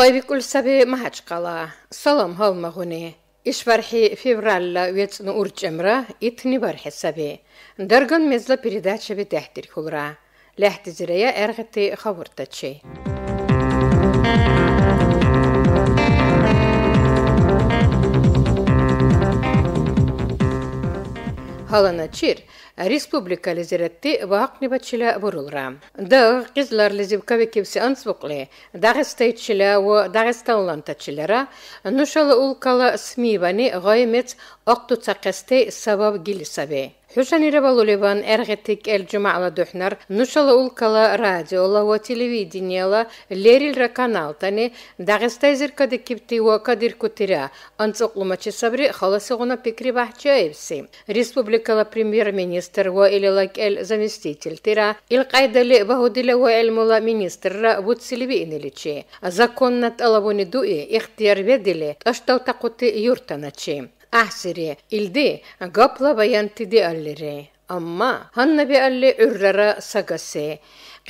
غيبكل سبي ما هجقلا صلم هل مغني إش برحي فيفرالا ويتن أورج أمرا إتني برحي سبي درغن مزلا передача بي تحتر كولرا لحت زريا أرغتي خبرتشي Halana çir, республика лизеретти вақ небатчиле бурулра. Дағ кызлар лизивка векивси ансбуқли, дағыстайчиле ва дағыстанлантачилера, нушалы улкала смивани ғаймец оқту цақасты сабав гилисаби. Хюшани Револулеван эргетик эл жумала духнар нушала улкала радиола ва телевидениела лерилра каналтани дагыста о кипти ва кадир кутира анцоқлумачи қаласығына халасыгуна пикри бахчаевси. Республикала премьер-министр министр ва илелак эл заместитель тира илкайдали багудила ва эл мула министрра бутсилиби иниличи законнат алабуни дуи ихтияр ведили ташталтакути юртаначи ахсири илди гапла баянтиди аллири амма ханна би алли үррара сагаси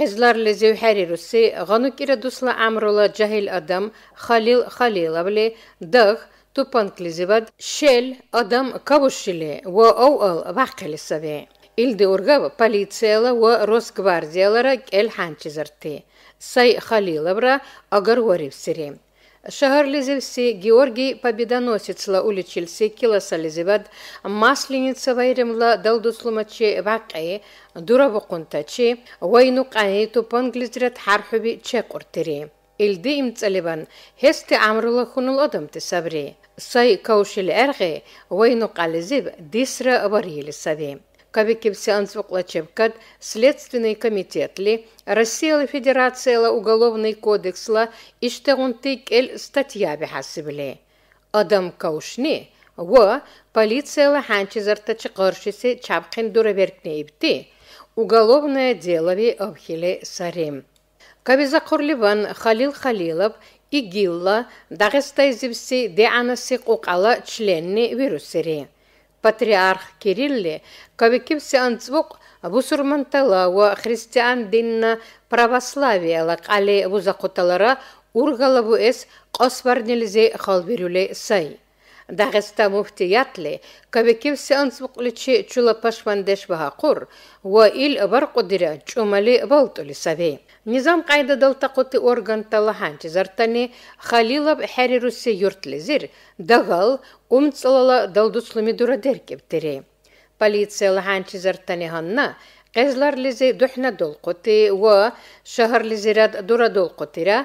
Qizlarli zəvhərirusi, qanuk ira dusla amrula cahil adam Xalil Xalilovli, dağ, toplantıcıvad şel adam kavuşile ve oğul vakilisabe. İldi urgava politsiyala ve Rosgvardiyalara el hançizirti. Say Халиловра агарваревсири. Шагар лизевси Георгий Победоносецла уличилси киласа лизевад масленица вайремла далдуслумачи вакъи дуравукъунтачи вайнукъани тупанглизрат хархуби чекъуртири. илди имцӀаливан хести гӀямрула хьунул адамти сабри сай каушили гӀергъи вайнукъялизиб дисра барили саби кабикибси анцӀбукьлачебкад Следственный комитетли Россияла Федерацияла Уголовный кодексла иштегъунти кӀел статья бихӀясибли. Адам каушни ва полицияла хӀянчизартачи къаршиси чябхъин дураверкнеибти Уголовное делови обхили сарим. Кабиза Кабизақұрлыбын Халил Халилов игилла Зивси, Дианаси қоқала членни вирусері. Патриарх Кирилли, кабекіпсі анцвоқ христиан динна православиялық әлі бұзақуталара ургалабу әс қосварнелізе сай. داغستا مفتيات لي كبكيف سأنس بقلتشي تشولا باشواندش بها قر وإل أبر قدرة جمالي بلطو لسبي نظام قاعدة دلتا قطي أورغان تلحان تزرتني خليلا بحري روسي يرت لزير دغل أمتصلالا دلدوس لمدورة دركب تري полиция лхан чизартани ханна Qezlar lizi duhna dolquti va shahar lizirat dura dolqutira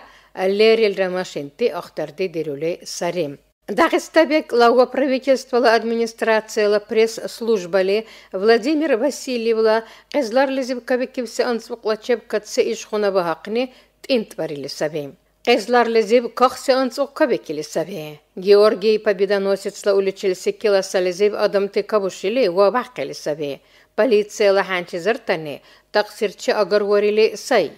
leril ramashinti axtardi diruli sarim. Дагестабек глава правительства администрация пресс-служба ли Владимир Васильевла Кызлар Лизивковикевсе ансуклачеп катсе ишхуна бахакни тинт варили сабим. Кызлар Лизив кахсе ансуккабекили сабе. Георгий Победоносецла уличился киласа Лизив адамты кабушили ва бахкили сабе. Полиция лаханчи зертани таксирчи агарворили сай.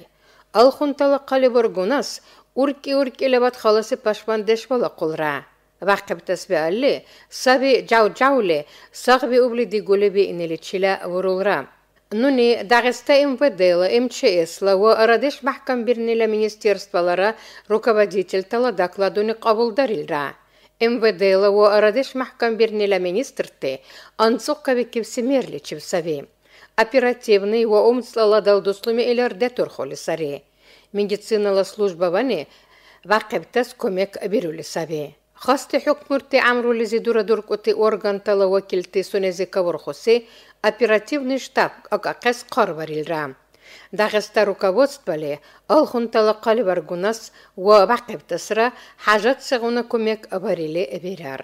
Алхунтала калиборгунас урки-урки лебат халасы пашмандеш бала кулра. vaqqibtas bi саби sabi ġaw ġawli saħbi u blidi gulibi iniliċila Нуни Дагыста МВД, МЧС, ЛАО, Радеш Махкамбирнила министерстволары руководитель тала докладуны кабылдарилра. МВД, ЛАО, Радеш Махкамбирнила министрты анцук кабекив семерли чевсави. Оперативный его умслала далдуслуми элерде турхоли сари. Медицинала служба вани комек бирюли сави. Хасты хёкмүрте амрулизи дура дуркути органтала вакилти сунези кавурхуси оперативный штаб агакес қарварилра. Дагыста руководстволе алхунтала қалваргунас ва бақибтасра хажат сығуна көмек барили берар.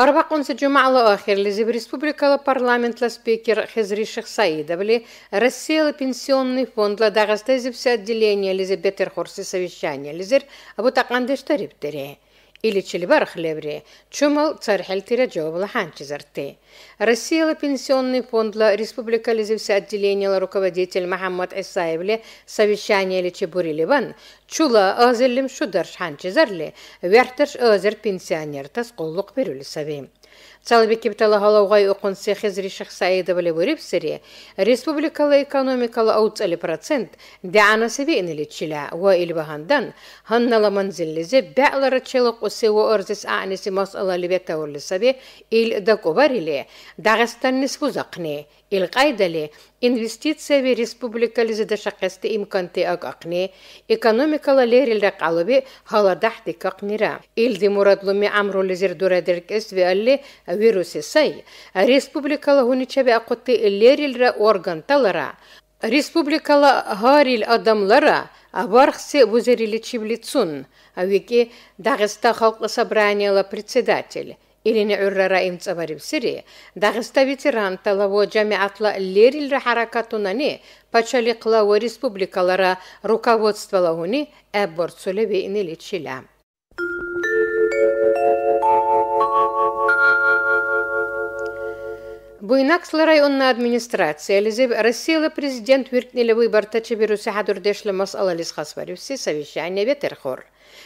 Арбақынсы жұмалы ақырлі зіб республикалы парламентлі спикер Хезри Шихсаида Россиялы пенсионный фондла дағасты зіпсі отделение лізі бетер хорсы совещания лізір абутақандыштар Ильичи барх левре, чумал цархальтира джобла ханчизарте. Рассеяла пенсионный фонд ла республика лизився отделение ла руководитель Махаммад Исаевле совещание Ильичи Бурилеван, чула азеллим шударш ханчизарле, верташ азер пенсионер тас коллук берюли савим. Чалбеки бітала ғалауғай оқын сехез шықса айды біле бөріп сіре, республикалы экономикалы ауц әлі процент дәана себе інілі чіла үлі бағандан ғанналы манзиллізе бәлары чылық ұсы уа орзес аанесі масала тәуірлі сәбе үл ил дакобар үлі, дағыстан ниспузақны, ил қайдалі, инвестиция ве республикалізі да шақасты имканты ак ақны, экономикалы лерилдак алыбе ғаладақты қақныра. Илди мурадлуми амру дұрадыр дурадеркес ве алли сай республикала гуничебе акутты орган органталара республикала гарил адамлара абархсе вузериличивлицун авики дагыста халкы собранияла председатель илине عرر إم تباربسري داغستا ветеран талаво جامعاتла лерилра харакатунани пачали ва республикалара руководстволагуни әбборцулеви иниличила. Буйнак сларай администрация лизе Россия президент виртнеле выборта чеберу сахадурдешле масала лисхас варюси совещание ветерхор.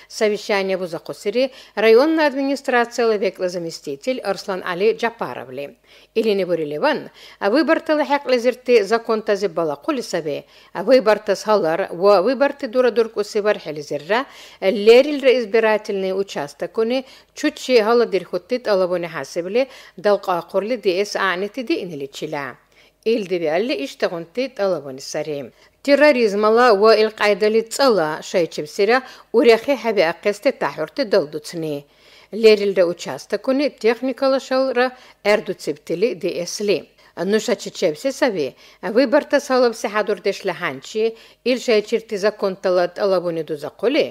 Совещание в Узакусыре районная администрация лавекла заместитель Арслан Али Джапаровли. Илини ван, а выборта лахяк лазерты закон тази бала кулисабе, а выборта салар, ва выборты дура дурку сивар хелизерра, лерильра избирательный участок уни, чучи гала дирхуттит алабони хасибли, далка курли диэс аанити дииниличила. элдивиалли иштагъунти тӏалабани сари терроризмала ва илкьяйдали цӏала шайчибсира уряхи хӏебиахъести тяхӏурти далдуцни лерилра участокуни техникала шалра эрдуцибтили диэсли нуша чечебси саби выборта салабси хӏядурдешла хӏянчи ил шайчирти законтала тӏалабуни дузахъули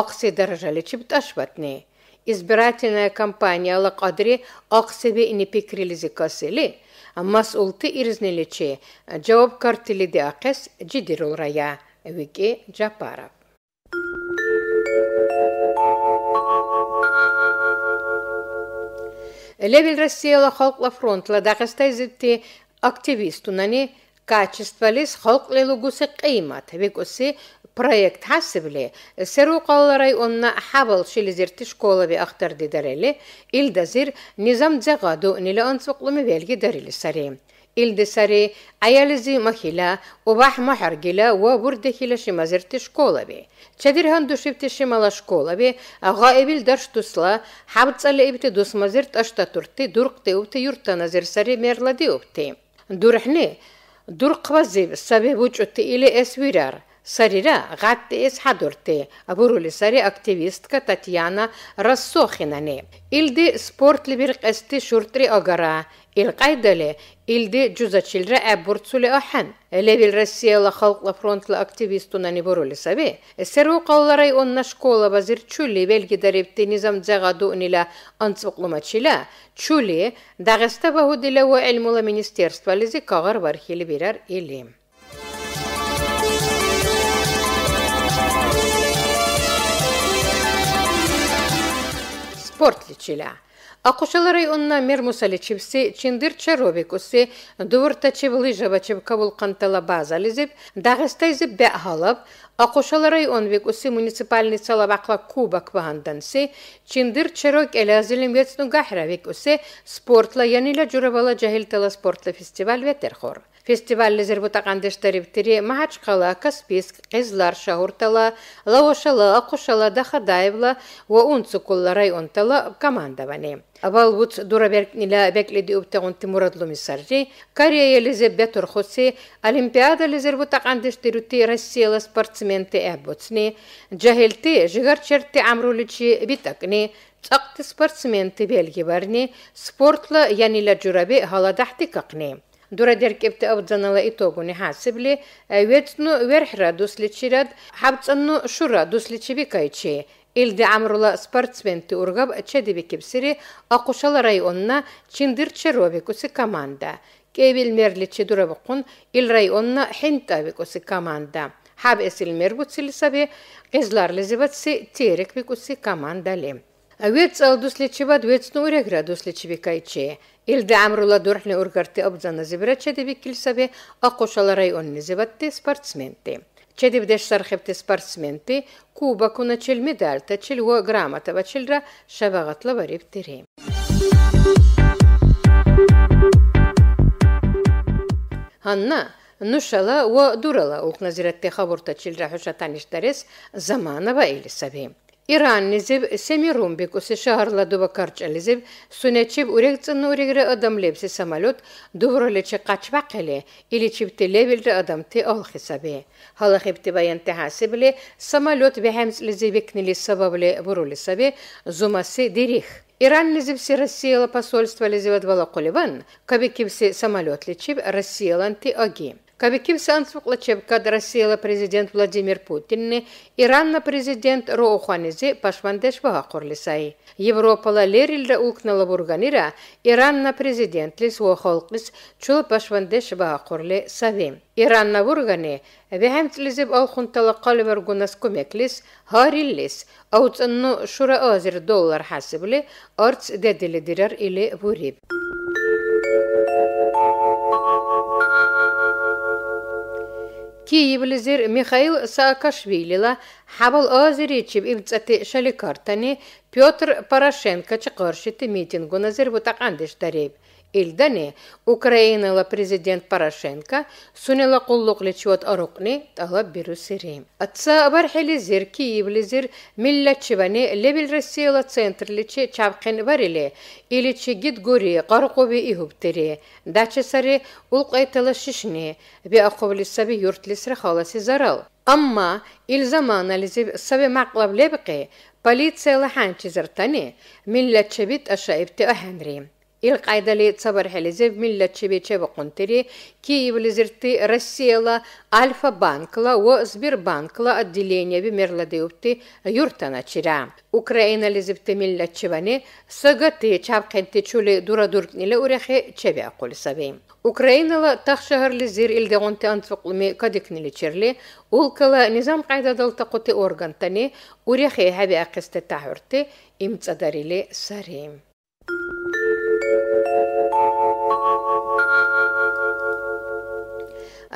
ахси даражаличиб тӏашбатни избирательная кампанияла кьадри ахсиби ини пикрилизи касили მასულთი ირზნელიჩი ჯავაბკარტილი და ყეს ჯიდირულ რაია ვიკი ჯაპარა Левел Россияла халқла фронтла дағыстай зитти активистунани качестволис халқлелугусы қиймат векуси проект хасибли серу калларай онна хабал шилизирти школа би ахтарди дарели илдазир низам дзагаду нила онцуклуми велги дарили сари илдесари аялизи махила убах махаргила ва бурдехила шимазирти школаби чадирхан душибти шимала школаби гаибил дарштусла хабцалиибти дусмазирт аштатурти дурктиубти юртаназирсари мерладиубти дурхни дурқвазиб саби бучӀути или эс вирар Sarire Gattes Hadurte, Gurulissari aktivistka Tatjana Rassohinane. Ildi sportli bir qesti şurtri agara, ilqaydali, ildi cüzaçilre əburtsuli ahan. Левил Россияла халқла фронтла активистунани бурулисаби. Серу қалларай онна школа базир чули велгидарибти низам дзага дуънила анцвуқлумачила, чули Дағеста бахудила ва илмула министерства лизи кағар вархили бирар илим. портљичила. Ако шаларай онна мер мусаличивси, чиндир чаробикуси, дувуртачив лыжавачив кавулкантала базализив, дагыстайзив бәхалап, Акушалар район векуси муниципальный салабакла кубак ваганданси, чиндир чарок элязилим вецну гахра векуси спортла яниля джуравала джахилтала спортла фестиваль ветерхор. Фестивальлізір бұтағандыштарыптері Мағачқала, Каспийск, Қызлар шағуртала, Лауашала, Ақушала, Дахадаевла ва Унцукулла районтала команда ване. Абал вуц дураберкнила бекледи уптагон Тимурадлу Мисаржи, Корея лизе бетур хосе, Олимпиада лизер бутагандыштырюти Россияла спортсменты әббуцни, Джахелти, Жигарчерти Амруличи битакни, تقت سبورتسمين تبيل جبرني سبورتلا يعني لجربي هلا دحتي كقني дурадеркепт абдзанала итогуни хасибли э, ветну верхра дусличират хабцанну шура дусличиби кайчи илди амрула спортсменти ургаб чедибикипсири акушала районна чиндир чаровикуси команда кевил мерличи дурабукун ил районна хентавикуси команда хаб эсил мербуцили саби кызлар лизибатси терекбикуси команда ли ветсалдусличибат ветсну уреградусличиби кайчи Элди амрула дурхни ургарти обзана зибира чедиби килсабе акошала районни зибатти спортсменти. Чедибдеш сархебти спортсменти кубакуна чел медальта чел во грамота ва челра шабагатла барибтири. Анна нушала ва дурала укназиратти хабурта челра хушатаниш дарес замана ба элисаби. Иран низиб Семирум бекуси шагарла дуба карчализиб сунечиб урек цынны урегре адамлепси самолет дувролечи качбакеле или чипти левелре адамти алхисабе. Халахипти баянти хасибле самолет бехемслизи бекнили сабабле бурулисабе зумаси дирих. Иран лизивси рассеяла посольство лизиват валакулеван, кабикивси самолет лечив рассеяланти аги. Кабиким сансуқла чебкад Россияла президент Владимир Путинни, Иранна президент Роуханизи пашвандеш вага қорлисай. Европала лерилда улкнала бурганира, Иранна президентлис ва холқлис чул пашвандеш вага қорли савим. Иранна бургани, вехемтлизиб алхунтала қалвар гунас кумеклис, хариллис, ауцанну шура азир доллар хасибли, арц дедили дирар или буриб. Киевлизер Михаил Саакашвилила хабал озеричиб имцати шаликартани Петр Порошенко чықыршити митингуназер бутақандеш дареб. Илдәне Украинала президент Порошенко сунела куллык лечуат арукны талап бирү сири. Атса бар хели зир Киевли зир милләтчебәне лебел Россияла центрличе чапкын барили. Иличи гид гори каркуби ихуптери. Дача сари улк айтала шишни. Би акубли саби юртлисри халаси зарал. Амма илзаман ализи саби маклав лебки полиция лаханчи зертани милләтчебит ашаибти ахенри. ил кайдали цабархелизев милләтчебе чебе Киевлизерти Россияла Альфа банкла о Сбербанкла отделение бимерладеупти юртана чира. Украина лизевти милләтчебани сагаты чапкенти чули дурадуркниле урехе чебе акул Украинала тахшагар лизер илде гонте антфуклми кадикниле черли улкала низам кайда далта коти органтани урехе хабе акисте тахурти имцадарили сарим.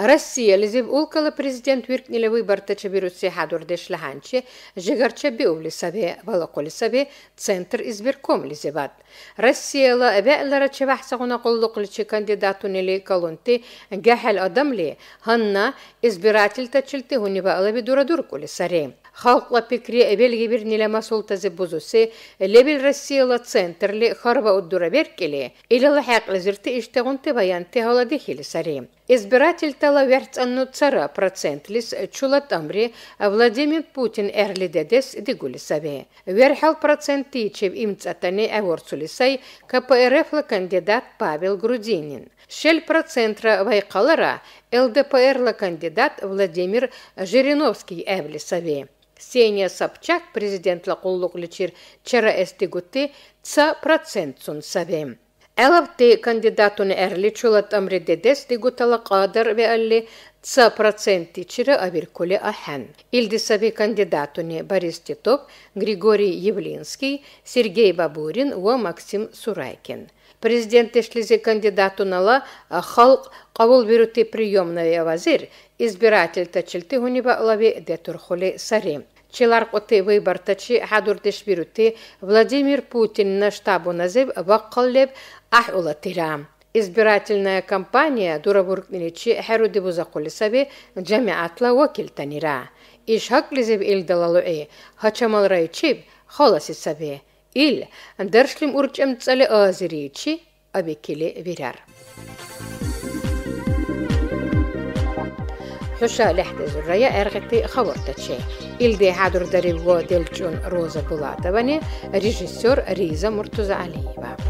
Россия лизи улкала президент виркнили выборта чебирусе хадурдеш лаханче, жигар чебиули сабе, валаколи сабе, центр избирком лизи бат. Россия ла эбеэллара чебахсагуна куллукличи кандидату нили колонти, гахел адамли, ханна избиратель тачилти хуниба алаби дурадуркули саре. خلق بكري أبل جبر نلا مسؤول تزبوزوسي لبل رسيلة سنتر لخربة الدربير كلي إلى الحق لزرت اشتغنت بيان تهلا دخل سريم Избиратель талаверц аннуцара процентлис чулатамри Владимир Путин эрлидедес дигулисаве. Верхал процентичев имцатани аворцулисай КПРФ кандидат Павел Грудинин. Шель процентра вайкалара ЛДПР кандидат Владимир Жириновский эвлисаве. Сеня Собчак президент лакуллукличир чара эстигутты ца процент сун савем. علاوة كانديداتون أرليتشو لتأمر ديدس دي قتلا قادر بألي Ca procenti čira avirkuli ahen. Ildisavi kandidatuni Baris Titov, Grigorij Jevlinskiy, Sergej Baburin va Maksim Suraykin. Президент эшлизи кандидату нала халк кабул бирути приемная вазир избиратель тачилти гуниба лави детурхули сари. Челарк оты выбартачи хадурдеш бирути Владимир Путин на штабу назив ваккаллеб ахулатира. Избирательная кампания Дурабург Миличи Херуди Бузакулисави Джамиатла Иш Ишхак лизив илдалалуи Хачамал Райчиб Холасисави. Ил Дершлим урчем цали азиричи Абикили you. حشا لحد زرية أرغتي خورتا تشي إلدي حادر داريبو ديل جون روزا بولاتا واني ريجيسور ريزا مرتزا عليبا